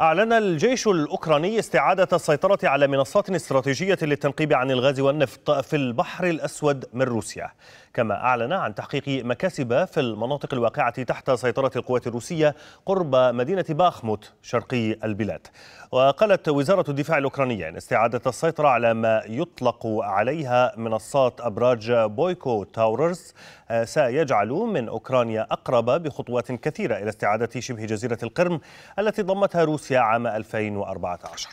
أعلن الجيش الأوكراني استعادة السيطرة على منصات استراتيجية للتنقيب عن الغاز والنفط في البحر الأسود من روسيا كما أعلن عن تحقيق مكاسب في المناطق الواقعة تحت سيطرة القوات الروسية قرب مدينة باخموت شرقي البلاد وقالت وزارة الدفاع الأوكرانية أن استعادة السيطرة على ما يطلق عليها منصات أبراج بويكو تاورز آه، سيجعل من أوكرانيا أقرب بخطوات كثيرة إلى استعادة شبه جزيرة القرم التي ضمتها روسيا روسيا عام 2014